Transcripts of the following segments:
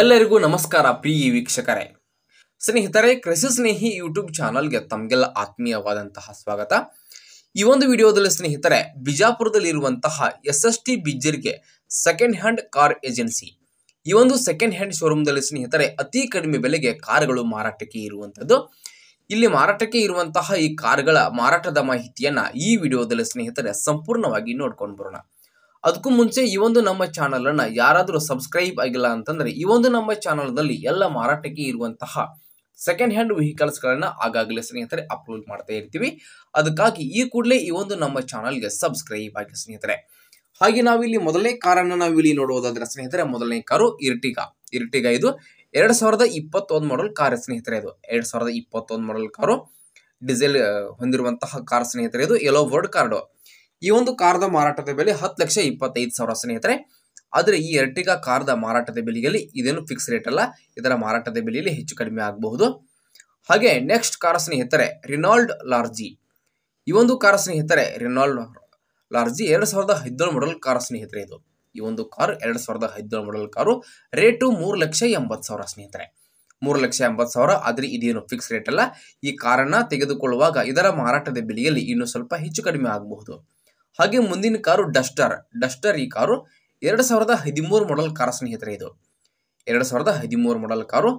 ಎಲ್ಲರಿಗೂ ನಮಸ್ಕಾರ ಪ್ರಿಯ ವೀಕ್ಷಕರೇ ಸ್ನೇಹಿತರೆ ಕೃಷಿ ಸ್ನೇಹಿ ಯೂಟ್ಯೂಬ್ ಚಾನಲ್ಗೆ ತಮಗೆಲ್ಲ ಆತ್ಮೀಯವಾದಂತಹ ಸ್ವಾಗತ ಈ ಒಂದು ವಿಡಿಯೋದಲ್ಲಿ ಸ್ನೇಹಿತರೆ ಇರುವಂತಹ ಎಸ್ ಎಸ್ ಟಿ ಬಿಜ್ಜರ್ಗೆ ಸೆಕೆಂಡ್ ಹ್ಯಾಂಡ್ ಕಾರ್ ಏಜೆನ್ಸಿ ಈ ಒಂದು ಸೆಕೆಂಡ್ ಹ್ಯಾಂಡ್ ಶೋರೂಮ್ದಲ್ಲಿ ಸ್ನೇಹಿತರೆ ಅತಿ ಕಡಿಮೆ ಬೆಲೆಗೆ ಕಾರ್ಗಳು ಮಾರಾಟಕ್ಕೆ ಇರುವಂಥದ್ದು ಇಲ್ಲಿ ಮಾರಾಟಕ್ಕೆ ಇರುವಂತಹ ಈ ಕಾರ್ಗಳ ಮಾರಾಟದ ಮಾಹಿತಿಯನ್ನು ಈ ವಿಡಿಯೋದಲ್ಲಿ ಸ್ನೇಹಿತರೆ ಸಂಪೂರ್ಣವಾಗಿ ನೋಡ್ಕೊಂಡು ಬರೋಣ ಅದಕ್ಕೂ ಮುಂಚೆ ಈ ಒಂದು ನಮ್ಮ ಚಾನಲನ್ನು ಯಾರಾದರೂ ಸಬ್ಸ್ಕ್ರೈಬ್ ಆಗಿಲ್ಲ ಅಂತಂದರೆ ಈ ಒಂದು ನಮ್ಮ ಚಾನಲ್ದಲ್ಲಿ ಎಲ್ಲ ಮಾರಾಟಕ್ಕೆ ಇರುವಂತಹ ಸೆಕೆಂಡ್ ಹ್ಯಾಂಡ್ ವೆಹಿಕಲ್ಸ್ಗಳನ್ನು ಆಗಾಗಲೇ ಸ್ನೇಹಿತರೆ ಅಪ್ಲೋಡ್ ಮಾಡ್ತಾ ಇರ್ತೀವಿ ಅದಕ್ಕಾಗಿ ಈ ಕೂಡಲೇ ಈ ಒಂದು ನಮ್ಮ ಚಾನಲ್ಗೆ ಸಬ್ಸ್ಕ್ರೈಬ್ ಆಗಿ ಸ್ನೇಹಿತರೆ ಹಾಗೆ ನಾವಿಲ್ಲಿ ಮೊದಲನೇ ಕಾರನ್ನು ನಾವಿಲ್ಲಿ ನೋಡುವುದಾದ್ರೆ ಸ್ನೇಹಿತರೆ ಮೊದಲನೇ ಕಾರು ಇರ್ಟಿಗಾ ಇರ್ಟಿಗಾ ಇದು ಎರಡ್ ಸಾವಿರದ ಇಪ್ಪತ್ತೊಂದು ಮಾಡಲ್ ಕಾರ್ ಸ್ನೇಹಿತರೆ ಇದು ಎರಡ್ ಸಾವಿರದ ಇಪ್ಪತ್ತೊಂದು ಮಾಡಲ್ ಕಾರು ಡೀಸೆಲ್ ಹೊಂದಿರುವಂತಹ ಕಾರ್ ಸ್ನೇಹಿತರೆ ಇದು ಎಲ್ಲೋ ವರ್ಡ್ ಕಾರ್ಡು ಈ ಒಂದು ಕಾರದ ಮಾರಾಟದ ಬೆಲೆ ಹತ್ತು ಲಕ್ಷ ಇಪ್ಪತ್ತೈದು ಸಾವಿರ ಸ್ನೇಹಿತರೆ ಆದರೆ ಈ ಎರ್ಟಿಗಾ ಕಾರದ ಮಾರಾಟದ ಬೆಲೆಯಲ್ಲಿ ಇದೇನು ಫಿಕ್ಸ್ ರೇಟ್ ಅಲ್ಲ ಇದರ ಮಾರಾಟದ ಬೆಲೆಯಲ್ಲಿ ಹೆಚ್ಚು ಕಡಿಮೆ ಆಗಬಹುದು ಹಾಗೆ ನೆಕ್ಸ್ಟ್ ಕಾರ್ ಸ್ನೇಹಿತರೆ ರಿನಾಲ್ಡ್ ಲಾರ್ಜಿ ಈ ಒಂದು ಕಾರ ಸ್ನೇಹಿತರೆ ರಿನಾಲ್ಡ್ ಲಾರ್ಜಿ ಎರಡು ಸಾವಿರದ ಹದಿನೇಳು ಮಾಡಲ್ ಕಾರ್ ಸ್ನೇಹಿತರೆ ಇದು ಈ ಒಂದು ಕಾರ್ ಎರಡು ಸಾವಿರದ ಹದಿನೇಳು ಮಾಡಲ್ ಕಾರು ರೇಟು ಮೂರು ಲಕ್ಷ ಎಂಬತ್ತು ಸಾವಿರ ಸ್ನೇಹಿತರೆ ಮೂರು ಲಕ್ಷ ಎಂಬತ್ತು ಸಾವಿರ ಆದರೆ ಇದೇನು ಫಿಕ್ಸ್ ರೇಟ್ ಅಲ್ಲ ಈ ಕಾರನ್ನ ತೆಗೆದುಕೊಳ್ಳುವಾಗ ಇದರ ಮಾರಾಟದ ಬೆಲೆಯಲ್ಲಿ ಇನ್ನೂ ಸ್ವಲ್ಪ ಹೆಚ್ಚು ಕಡಿಮೆ ಆಗಬಹುದು ಹಾಗೆ ಮುಂದಿನ ಕಾರು ಡಸ್ಟರ್ ಡಸ್ಟರ್ ಈ ಕಾರು ಎರಡು ಸಾವಿರದ ಹದಿಮೂರು ಮಾಡಲ್ ಕಾರ್ ಸ್ನೇಹಿತರೆ ಇದು ಎರಡು ಸಾವಿರದ ಹದಿಮೂರು ಮಾಡಲ್ ಕಾರು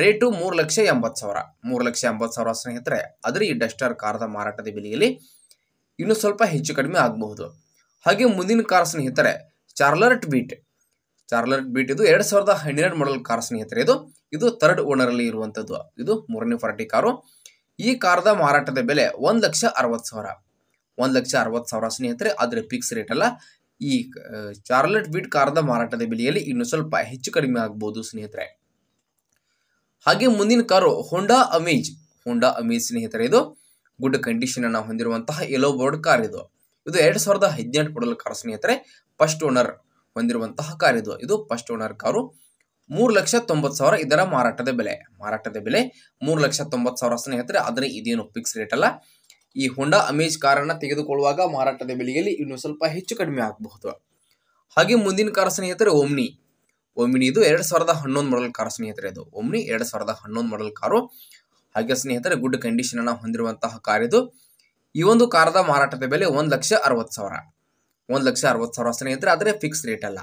ರೇಟು ಮೂರು ಲಕ್ಷ ಎಂಬತ್ತು ಸಾವಿರ ಮೂರು ಲಕ್ಷ ಎಂಬತ್ತು ಸಾವಿರ ಸ್ನೇಹಿತರೆ ಆದರೆ ಈ ಡಸ್ಟರ್ ಕಾರದ ಮಾರಾಟದ ಬೆಲೆಯಲ್ಲಿ ಇನ್ನೂ ಸ್ವಲ್ಪ ಹೆಚ್ಚು ಕಡಿಮೆ ಆಗಬಹುದು ಹಾಗೆ ಮುಂದಿನ ಕಾರ್ ಸ್ನೇಹಿತರೆ ಚಾರ್ಲರ್ಟ್ ಬೀಟ್ ಚಾರ್ಲರ್ಟ್ ಬೀಟ್ ಇದು ಎರಡು ಸಾವಿರದ ಹನ್ನೆರಡು ಮಾಡಲ್ ಕಾರ್ ಸ್ನೇಹಿತರೆ ಇದು ಇದು ಥರ್ಡ್ ಓನರಲ್ಲಿ ಇರುವಂಥದ್ದು ಇದು ಮೂರನೇ ಫಾರ್ಟಿ ಕಾರು ಈ ಕಾರದ ಮಾರಾಟದ ಬೆಲೆ ಒಂದು ಲಕ್ಷ ಅರವತ್ತು ಸಾವಿರ ಒಂದು ಲಕ್ಷ ಅರವತ್ತು ಸಾವಿರ ಸ್ನೇಹಿತರೆ ಆದರೆ ಫಿಕ್ಸ್ ರೇಟ್ ಅಲ್ಲ ಈ ಚಾರ್ಲೆಟ್ ವೀಟ್ ಕಾರದ ಮಾರಾಟದ ಬೆಲೆಯಲ್ಲಿ ಇನ್ನು ಸ್ವಲ್ಪ ಹೆಚ್ಚು ಕಡಿಮೆ ಆಗ್ಬೋದು ಸ್ನೇಹಿತರೆ ಹಾಗೆ ಮುಂದಿನ car Honda Amaze Honda Amaze ಸ್ನೇಹಿತರೆ ಇದು ಗುಡ್ ಕಂಡೀಷನ್ ಅನ್ನು ಹೊಂದಿರುವಂತಹ ಯೆಲೋ ಬೋರ್ಡ್ ಕಾರ್ ಇದು ಇದು ಎರಡ್ ಸಾವಿರದ ಹದಿನೆಂಟು ಕೊಡಲು ಕಾರ್ ಸ್ನೇಹಿತರೆ ಫಸ್ಟ್ ಓನರ್ ಹೊಂದಿರುವಂತಹ ಕಾರ್ ಇದು ಇದು ಫಸ್ಟ್ ಓನರ್ ಕಾರು ಮೂರು ಲಕ್ಷ ತೊಂಬತ್ತು ಸಾವಿರ ಇದರ ಮಾರಾಟದ ಬೆಲೆ ಮಾರಾಟದ ಬೆಲೆ ಮೂರು ಲಕ್ಷ ತೊಂಬತ್ತು ಸಾವಿರ ಸ್ನೇಹಿತರೆ ಆದರೆ ಇದೇನು ಫಿಕ್ಸ್ ರೇಟ್ ಅಲ್ಲ ಈ ಹೊಂಡಾ ಅಮೇಜ್ ಕಾರನ್ನು ತೆಗೆದುಕೊಳ್ಳುವಾಗ ಮಾರಾಟದ ಬೆಲೆಯಲ್ಲಿ ಇನ್ನು ಸ್ವಲ್ಪ ಹೆಚ್ಚು ಕಡಿಮೆ ಆಗಬಹುದು ಹಾಗೆ ಮುಂದಿನ ಕಾರ ಸ್ನೇಹಿತರೆ ಓಮ್ನಿ ಓಮ್ನಿ ಇದು ಎರಡು ಸಾವಿರದ ಹನ್ನೊಂದು ಮಾಡಲ್ ಕಾರ್ ಸ್ನೇಹಿತರೆ ಇದು ಓಮ್ನಿ ಎರಡು ಸಾವಿರದ ಹನ್ನೊಂದು ಮಾಡಲ್ ಕಾರು ಹಾಗೆ ಸ್ನೇಹಿತರೆ ಗುಡ್ ಕಂಡೀಷನನ್ನು ಹೊಂದಿರುವಂತಹ ಕಾರ್ ಇದು ಈ ಒಂದು ಕಾರದ ಮಾರಾಟದ ಬೆಲೆ ಒಂದು ಲಕ್ಷ ಅರವತ್ತು ಸಾವಿರ ಒಂದು ಲಕ್ಷ ಅರವತ್ತು ಸಾವಿರ ಸ್ನೇಹಿತರೆ ಆದರೆ ಫಿಕ್ಸ್ ರೇಟ್ ಅಲ್ಲ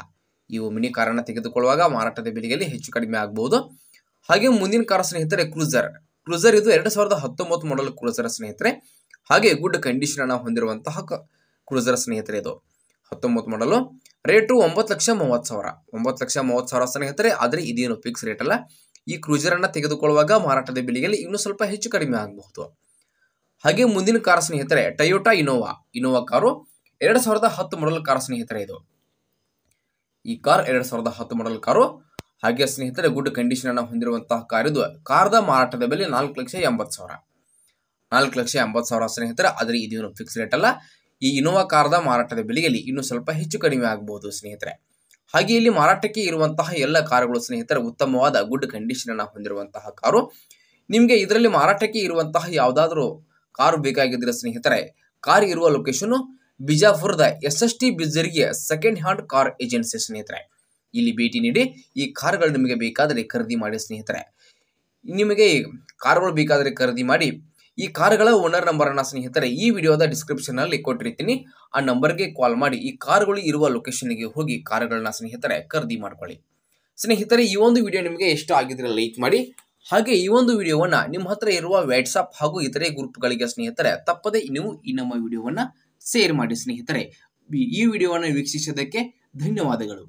ಈ ಓಮ್ನಿ ಕಾರನ್ನು ತೆಗೆದುಕೊಳ್ಳುವಾಗ ಮಾರಾಟದ ಬೆಲೆಯಲ್ಲಿ ಹೆಚ್ಚು ಕಡಿಮೆ ಆಗಬಹುದು ಹಾಗೆ ಮುಂದಿನ ಕಾರ ಸ್ನೇಹಿತರೆ ಕ್ರೂಸರ್ ಕ್ರೂಸರ್ ಇದು ಎರಡು ಸಾವಿರದ ಹತ್ತೊಂಬತ್ತು ಮಾಡಲ್ ಕ್ರೂಸರ್ ಸ್ನೇಹಿತರೆ ಹಾಗೆ ಗುಡ್ ಕಂಡೀಷನ್ ಹೊಂದಿರುವಂತಹ ಕ್ರೂಸರ್ ಸ್ನೇಹಿತರೆ ಇದು ಹತ್ತೊಂಬತ್ತು ಮಾಡಲು ರೇಟು ಒಂಬತ್ತು ಲಕ್ಷ ಮೂವತ್ತು ಸಾವಿರ ಒಂಬತ್ತು ಲಕ್ಷ ಮೂವತ್ತು ಸಾವಿರ ಸ್ನೇಹಿತರೆ ಆದರೆ ಇದೇನು ಫಿಕ್ಸ್ ರೇಟ್ ಅಲ್ಲ ಈ ಕ್ರೂಜರ್ ಅನ್ನ ತೆಗೆದುಕೊಳ್ಳುವಾಗ ಮಾರಾಟದ ಬೆಲೆಯಲ್ಲಿ ಇನ್ನೂ ಸ್ವಲ್ಪ ಹೆಚ್ಚು ಕಡಿಮೆ ಆಗಬಹುದು ಹಾಗೆ ಮುಂದಿನ ಕಾರ್ ಸ್ನೇಹಿತರೆ ಟಯೋಟಾ ಇನೋವಾ ಇನೋವಾ ಕಾರು ಎರಡು ಸಾವಿರದ ಹತ್ತು ಮಾಡಲ್ ಕಾರ್ ಸ್ನೇಹಿತರೆ ಇದು ಈ ಕಾರ್ ಎರಡು ಸಾವಿರದ ಹತ್ತು ಮಾಡಲ್ ಕಾರು ಹಾಗೆ ಸ್ನೇಹಿತರೆ ಗುಡ್ ಕಂಡೀಷನ್ ಅನ್ನು ಹೊಂದಿರುವಂತಹ ಕಾರ್ ಇದು ಕಾರ್ದ ಮಾರಾಟದ ಬೆಲೆ ನಾಲ್ಕು ಲಕ್ಷ ಎಂಬತ್ತು ಸಾವಿರ ನಾಲ್ಕು ಲಕ್ಷ ಎಂಬತ್ತು ಸಾವಿರ ಸ್ನೇಹಿತರೆ ಆದರೆ ಇದೇನು ಫಿಕ್ಸ್ ರೇಟ್ ಅಲ್ಲ ಈ ಇನೋವಾ ಕಾರದ ಮಾರಾಟದ ಬೆಲೆಯಲ್ಲಿ ಇನ್ನೂ ಸ್ವಲ್ಪ ಹೆಚ್ಚು ಕಡಿಮೆ ಆಗಬಹುದು ಸ್ನೇಹಿತರೆ ಹಾಗೆ ಇಲ್ಲಿ ಮಾರಾಟಕ್ಕೆ ಇರುವಂತಹ ಎಲ್ಲ ಕಾರುಗಳು ಸ್ನೇಹಿತರೆ ಉತ್ತಮವಾದ ಗುಡ್ ಕಂಡೀಷನ್ ಅನ್ನು ಹೊಂದಿರುವಂತಹ ಕಾರು ನಿಮಗೆ ಇದರಲ್ಲಿ ಮಾರಾಟಕ್ಕೆ ಇರುವಂತಹ ಯಾವುದಾದರೂ ಕಾರು ಬೇಕಾಗಿದ್ದರೆ ಸ್ನೇಹಿತರೆ ಕಾರ್ ಇರುವ ಲೊಕೇಶನ್ ಬಿಜಾಪುರದ ಎಸ್ ಎಸ್ ಟಿ ಬಿಜರಿಗೆ ಸೆಕೆಂಡ್ ಹ್ಯಾಂಡ್ ಕಾರ್ ಏಜೆನ್ಸಿ ಸ್ನೇಹಿತರೆ ಇಲ್ಲಿ ಭೇಟಿ ನೀಡಿ ಈ ಕಾರ್ಗಳು ನಿಮಗೆ ಬೇಕಾದರೆ ಖರೀದಿ ಮಾಡಿ ಸ್ನೇಹಿತರೆ ನಿಮಗೆ ಕಾರ್ಗಳು ಬೇಕಾದರೆ ಖರೀದಿ ಮಾಡಿ ಈ ಕಾರ್ಗಳ ಓನರ್ ನಂಬರ್ನ ಸ್ನೇಹಿತರೆ ಈ ವಿಡಿಯೋದ ಡಿಸ್ಕ್ರಿಪ್ಷನ್ ನಲ್ಲಿ ಕೊಟ್ಟಿರ್ತೀನಿ ಆ ನಂಬರ್ಗೆ ಕಾಲ್ ಮಾಡಿ ಈ ಕಾರ್ಗಳು ಇರುವ ಲೊಕೇಶನ್ಗೆ ಹೋಗಿ ಕಾರ್ಗಳನ್ನ ಸ್ನೇಹಿತರೆ ಖರೀದಿ ಮಾಡ್ಕೊಳ್ಳಿ ಸ್ನೇಹಿತರೆ ಈ ಒಂದು ವಿಡಿಯೋ ನಿಮಗೆ ಇಷ್ಟ ಆಗಿದ್ರೆ ಲೈಕ್ ಮಾಡಿ ಹಾಗೆ ಈ ಒಂದು ವಿಡಿಯೋವನ್ನ ನಿಮ್ಮ ಹತ್ರ ಇರುವ ವ್ಯಾಟ್ಸಾಪ್ ಹಾಗೂ ಇತರೆ ಗ್ರೂಪ್ಗಳಿಗೆ ಸ್ನೇಹಿತರೆ ತಪ್ಪದೇ ನೀವು ಈ ನಮ್ಮ ವಿಡಿಯೋವನ್ನು ಶೇರ್ ಮಾಡಿ ಸ್ನೇಹಿತರೆ ಈ ವಿಡಿಯೋವನ್ನು ವೀಕ್ಷಿಸಿದ್ದಕ್ಕೆ ಧನ್ಯವಾದಗಳು